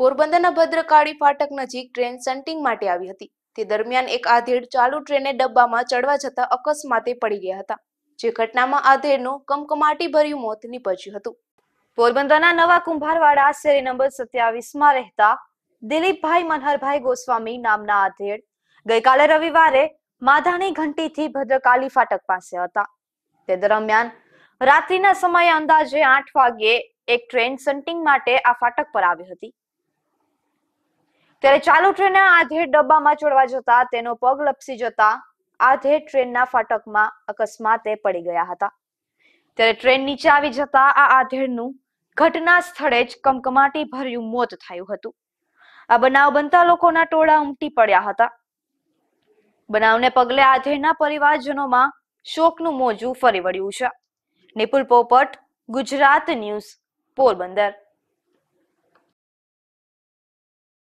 પોરબંદરના ભદ્રકાળી ફાટક નજીક ટ્રેન સન્ટિંગ માટે આવી હતી તે દરમિયાન એક આધેડ ચાલુ ટ્રેને ડબ્બામાં ચડવા જતા અકસ્માતે પડી ગયા હતા જે ઘટનામાં આધેડનું કમકમાટી ભર્યું મોત નીપજ્યું હતું પોરબંદરના નવા કુંભારવાડા શેરી નંબર સત્યાવીસમાં રહેતા દિલીપભાઈ મનહરભાઈ ગોસ્વામી નામના આધેડ ગઈકાલે રવિવારે માધાની ઘંટીથી ભદ્રકાલી ફાટક પાસે હતા તે દરમિયાન રાત્રિના સમયે અંદાજે આઠ વાગ્યે એક ટ્રેન સન્ટિંગ માટે આ ફાટક પર આવી હતી ત્યારે ચાલુ ટ્રેનના આધે ડબ્બામાં ચડવા જતા તેનો પગ લપસી જતા આધે ટ્રેનના ફાટકમાં અકસ્માતે પડી ગયા હતા ત્યારે ટ્રેન નીચે આવી જતા આ આધેડનું ઘટના સ્થળે જ કમકમાટી ભર્યું મોત થયું હતું આ બનાવ બનતા લોકોના ટોળા ઉમટી પડ્યા હતા બનાવને પગલે આધેડના પરિવારજનોમાં શોકનું મોજું ફરી વળ્યું છે નિપુલ પોપટ ગુજરાત ન્યૂઝ પોરબંદર